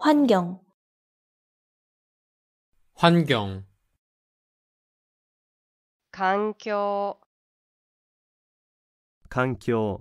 환경 환경環境環境